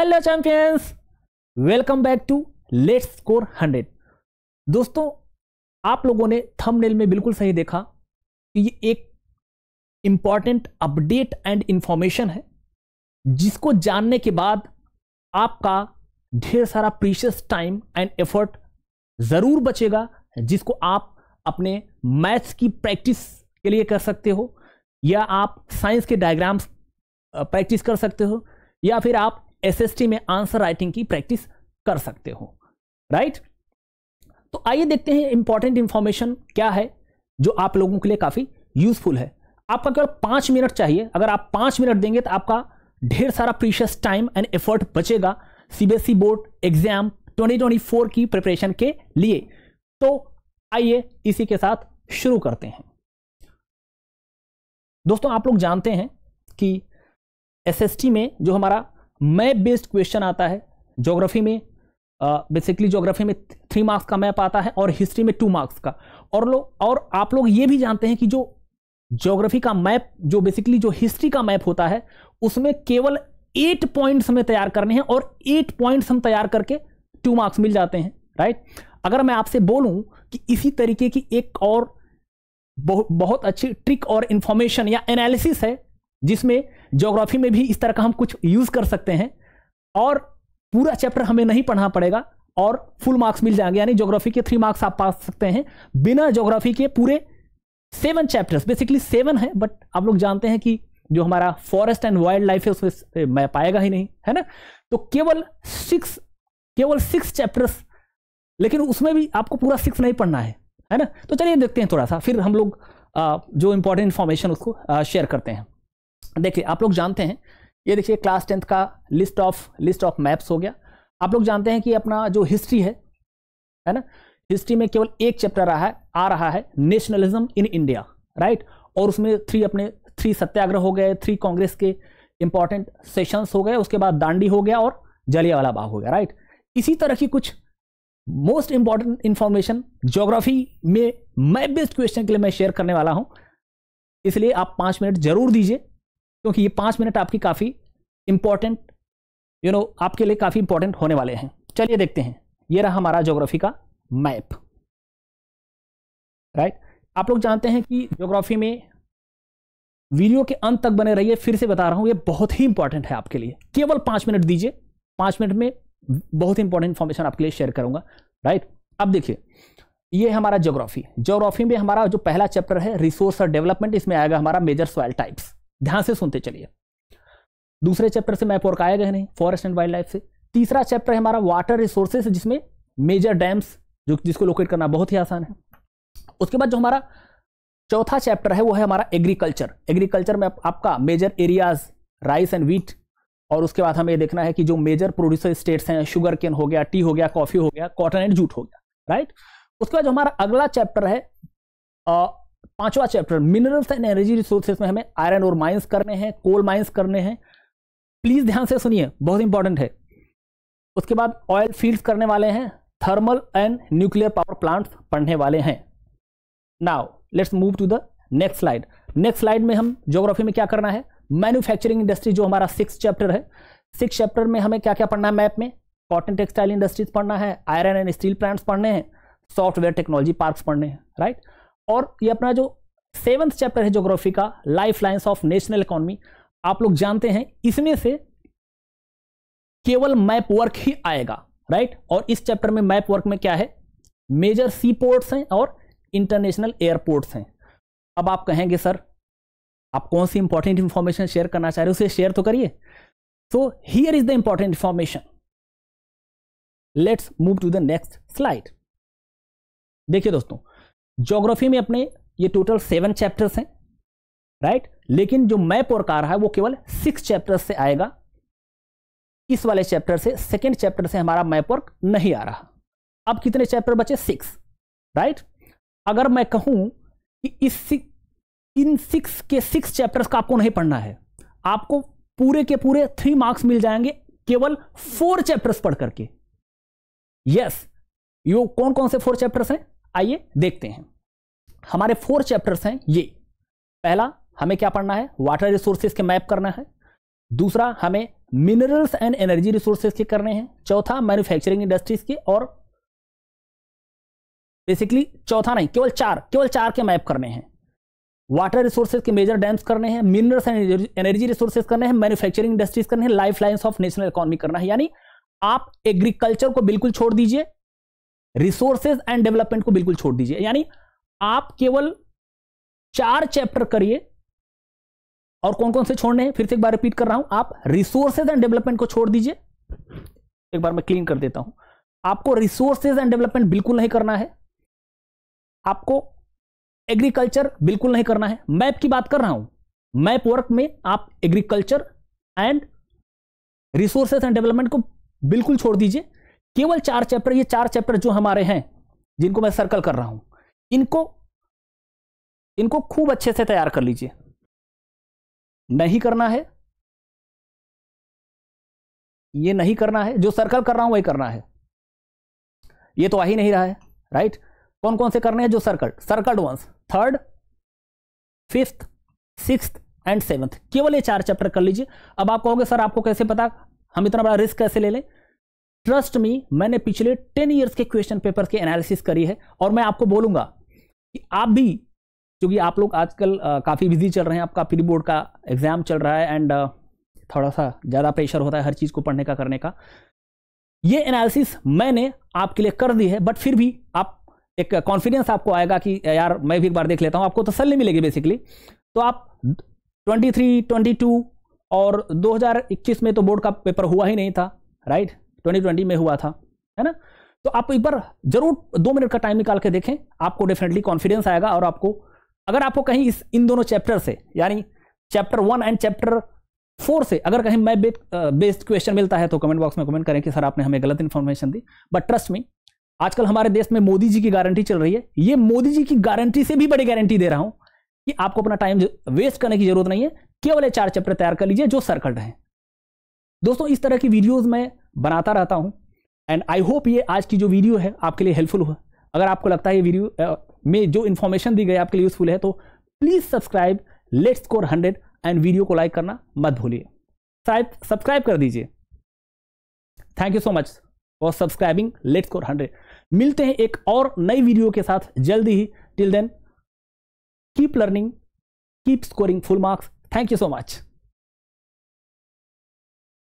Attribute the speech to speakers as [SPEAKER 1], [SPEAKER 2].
[SPEAKER 1] Hello champions welcome back to let score hundred दोस्तों आप लोगों ने थंबनेल में बिल्कुल सही देखा कि ये एक इंपॉर्टेंट अपडेट एंड इंफॉर्मेशन है जिसको जानने के बाद आपका ढेर सारा प्रीशियस टाइम एंड एफर्ट ज़रूर बचेगा जिसको आप अपने मैथ्स की प्रैक्टिस के लिए कर सकते हो या आप साइंस के डायग्राम्स प्रैक्टिस कर सकते हो या फिर आप एसएसटी में आंसर राइटिंग की प्रैक्टिस कर सकते हो राइट तो आइए देखते हैं इंपॉर्टेंट इंफॉर्मेशन क्या है जो आप लोगों के लिए काफ़ी यूजफुल है आपका केवल पांच मिनट चाहिए अगर आप पांच मिनट देंगे तो आपका ढेर सारा प्रीशियस टाइम एंड एफर्ट बचेगा सीबीएसई बोर्ड एग्जाम 2024 की प्रिपरेशन के लिए तो आइए इसी के साथ शुरू करते हैं दोस्तों आप लोग जानते हैं कि एसएसटी में जो हमारा मैप बेस्ड क्वेश्चन आता है ज्योग्राफी में बेसिकली ज्योग्राफी में थ्री मार्क्स का मैप आता है और हिस्ट्री में टू मार्क्स का और लोग और आप लोग ये भी जानते हैं कि जो ज्योग्राफी का मैप जो बेसिकली जो हिस्ट्री का मैप होता है उसमें केवल एट पॉइंट्स हमें तैयार करने हैं और एट पॉइंट्स हम तैयार करके टू मार्क्स मिल जाते हैं राइट अगर मैं आपसे बोलूं कि इसी तरीके की एक और बहु, बहुत अच्छी ट्रिक और इंफॉर्मेशन या एनालिसिस है जिसमें जोग्राफी में भी इस तरह का हम कुछ यूज़ कर सकते हैं और पूरा चैप्टर हमें नहीं पढ़ना पड़ेगा और फुल मार्क्स मिल जाएंगे यानी ज्योग्राफी के थ्री मार्क्स आप पा सकते हैं बिना ज्योग्राफी के पूरे सेवन चैप्टर्स बेसिकली सेवन है बट आप लोग जानते हैं कि जो हमारा फॉरेस्ट एंड वाइल्ड लाइफ है उसमें मैं पाएगा ही नहीं है ना तो केवल सिक्स केवल सिक्स चैप्टर्स लेकिन उसमें भी आपको पूरा सिक्स नहीं पढ़ना है है ना तो चलिए देखते हैं थोड़ा सा फिर हम लोग जो इंपॉर्टेंट इन्फॉर्मेशन उसको शेयर करते हैं देखिए आप लोग जानते हैं ये देखिए क्लास टेंथ का list of list of maps हो गया आप लोग जानते हैं कि अपना जो हिस्ट्री है है ना हिस्ट्री में केवल एक चैप्टर रहा है आ रहा है नेशनलिज्म इन इंडिया राइट और उसमें थ्री अपने थ्री सत्याग्रह हो गए थ्री कांग्रेस के इंपॉर्टेंट सेशंस हो गए उसके बाद दांडी हो गया और जलियावाला बाग हो गया राइट इसी तरह की कुछ मोस्ट इंपॉर्टेंट इंफॉर्मेशन ज्योग्राफी में मैप बेस्ट क्वेश्चन के लिए मैं शेयर करने वाला हूं इसलिए आप पांच मिनट जरूर दीजिए क्योंकि ये पाँच मिनट आपकी काफ़ी इंपॉर्टेंट यू नो आपके लिए काफ़ी इंपॉर्टेंट होने वाले हैं चलिए देखते हैं ये रहा हमारा जोग्राफी का मैप राइट right? आप लोग जानते हैं कि जोग्राफी में वीडियो के अंत तक बने रहिए फिर से बता रहा हूं ये बहुत ही इंपॉर्टेंट है आपके लिए केवल पांच मिनट दीजिए पांच मिनट में बहुत इंपॉर्टेंट इंफॉर्मेशन आपके लिए शेयर करूंगा राइट अब देखिए ये हमारा जोग्राफी जोग्राफी में हमारा जो पहला चैप्टर है रिसोर्स और डेवलपमेंट इसमें आएगा हमारा मेजर सॉयल टाइप्स ध्यान से सुनते चलिए दूसरे चैप्टर से मैप और आया गए नहीं फॉरेस्ट एंड वाइल्ड लाइफ से तीसरा चैप्टर है हमारा वाटर रिसोर्सेस जिसमें मेजर डैम्स जो जिसको लोकेट करना बहुत ही आसान है उसके बाद जो हमारा चौथा चैप्टर है वो है हमारा एग्रीकल्चर एग्रीकल्चर में आपका major areas rice and wheat और उसके बाद हमें ये देखना है कि जो मेजर प्रोड्यूसर स्टेट्स हैं शुगर केन हो गया टी हो गया कॉफी हो गया कॉटन एंड जूट हो गया राइट उसके बाद जो हमारा अगला चैप्टर है पांचवा chapter minerals and energy resources में हमें आयरन और माइंस करने हैं कोल माइंस करने हैं प्लीज ध्यान से सुनिए बहुत इंपॉर्टेंट है उसके बाद ऑयल फील्ड्स करने वाले हैं thermal and nuclear power plants पढ़ने वाले हैं now let's move to the next slide next slide में हम ज्योग्राफी में क्या करना है मैन्युफैक्चरिंग इंडस्ट्री जो हमारा सिक्स चैप्टर है सिक्स चैप्टर में हमें क्या क्या पढ़ना है मैप में कॉटन टेक्सटाइल इंडस्ट्रीज पढ़ना है आयरन एंड स्टील प्लांट्स पढ़ने हैं सॉफ्टवेयर टेक्नोलॉजी पार्क्स पढ़ने हैं राइट right? और ये अपना जो सेवंथ चैप्टर है जोग्राफी का life lines of national economy आप लोग जानते हैं इसमें से केवल मैप वर्क ही आएगा राइट और इस चैप्टर में मैप वर्क में क्या है मेजर सी पोर्ट्स हैं और इंटरनेशनल एयरपोर्ट्स हैं अब आप कहेंगे सर आप कौन सी इंपॉर्टेंट इंफॉर्मेशन शेयर करना चाह रहे हो उसे शेयर तो करिए so here is the important information let's move to the next slide देखिए दोस्तों ज्योग्राफी में अपने ये टोटल सेवन चैप्टर्स हैं राइट लेकिन जो मैप और कार है वो केवल सिक्स चैप्टर्स से आएगा इस वाले चैप्टर से सेकेंड चैप्टर से हमारा मैप नहीं आ रहा अब कितने चैप्टर बचे सिक्स राइट अगर मैं कहूं कि इस इन सिक्स के सिक्स चैप्टर्स का आपको नहीं पढ़ना है आपको पूरे के पूरे थ्री मार्क्स मिल जाएंगे केवल फोर चैप्टर्स पढ़ करके यस यू यो कौन कौन से फोर चैप्टर्स हैं आइए देखते हैं हमारे फोर चैप्टर्स हैं ये पहला हमें क्या पढ़ना है वाटर रिसोर्सेज के मैप करना है दूसरा हमें मिनरल्स एंड एनर्जी रिसोर्सेज के करने हैं चौथा मैन्युफैक्चरिंग इंडस्ट्रीज के और बेसिकली चौथा नहीं केवल चार केवल चार के मैप करने हैं वाटर रिसोर्सेज के मेजर डैम्स करने हैं मिनरल्स एंड एनर्जी रिसोर्सेज करने हैं मैन्युफैक्चरिंग इंडस्ट्रीज करने हैं लाइफ ऑफ नेशनल इकोनॉमी करना है यानी आप एग्रीकल्चर को बिल्कुल छोड़ दीजिए रिसोर्सेज एंड डेवलपमेंट को बिल्कुल छोड़ दीजिए यानी आप केवल चार चैप्टर करिए और कौन कौन से छोड़ने हैं फिर से एक बार रिपीट कर रहा हूं आप रिसोर्सेज एंड डेवलपमेंट को छोड़ दीजिए एक बार मैं क्लीन कर देता हूं आपको रिसोर्सेज एंड डेवलपमेंट बिल्कुल नहीं करना है आपको एग्रीकल्चर बिल्कुल नहीं करना है मैप की बात कर रहा हूं मैप वर्क में आप agriculture and resources and development को बिल्कुल छोड़ दीजिए केवल चार चैप्टर ये चार चैप्टर जो हमारे हैं जिनको मैं सर्कल कर रहा हूं इनको इनको खूब अच्छे से तैयार कर लीजिए नहीं करना है ये नहीं करना है जो सर्कल कर रहा हूं वही करना है ये तो आ ही नहीं रहा है राइट कौन कौन से करने हैं जो circle circle once third fifth six and seventh केवल ये चार चैप्टर कर लीजिए अब आप कहोगे सर आपको कैसे पता हम इतना बड़ा रिस्क कैसे ले लें ट्रस्ट मी मैंने पिछले टेन ईयर्स के क्वेश्चन पेपर के एनालिसिस करी है और मैं आपको बोलूंगा कि आप भी क्योंकि आप लोग आजकल काफ़ी बिजी चल रहे हैं आपका प्री बोर्ड का एग्जाम चल रहा है एंड थोड़ा सा ज़्यादा प्रेशर होता है हर चीज़ को पढ़ने का करने का ये एनालिसिस मैंने आपके लिए कर दी है बट फिर भी आप एक कॉन्फिडेंस आपको आएगा कि यार मैं भी एक बार देख लेता हूँ आपको तसल्ली तो मिलेगी बेसिकली तो आप 23, 22 और 2021 में तो बोर्ड का पेपर हुआ ही नहीं था राइट 2020 में हुआ था है ना तो आप एक बार जरूर दो मिनट का टाइम निकाल के देखें आपको डेफिनेटली कॉन्फिडेंस आएगा और आपको अगर आपको कहीं इस इन दोनों चैप्टर से यानी chapter one and chapter four से अगर कहीं मैं बे, बेस्ड क्वेश्चन मिलता है तो कमेंट बॉक्स में कमेंट करें कि सर आपने हमें गलत इन्फॉर्मेशन दी बट ट्रस्ट मी आजकल हमारे देश में मोदी जी की गारंटी चल रही है ये मोदी जी की गारंटी से भी बड़ी गारंटी दे रहा हूं कि आपको अपना टाइम वेस्ट करने की जरूरत नहीं है केवल चार चैप्टर तैयार कर लीजिए जो सर्कल रहे दोस्तों इस तरह की वीडियोज में बनाता रहता हूँ एंड आई होप ये आज की जो वीडियो है आपके लिए हेल्पफुल हुआ अगर आपको लगता है ये वीडियो में जो इन्फॉर्मेशन दी गई आपके लिए यूजफुल है तो please subscribe let score hundred and video को लाइक करना मत भूलिए शायद सब्सक्राइब कर दीजिए thank you so much for subscribing let score hundred मिलते हैं एक और नई वीडियो के साथ जल्दी ही till then keep learning keep scoring full marks thank you so much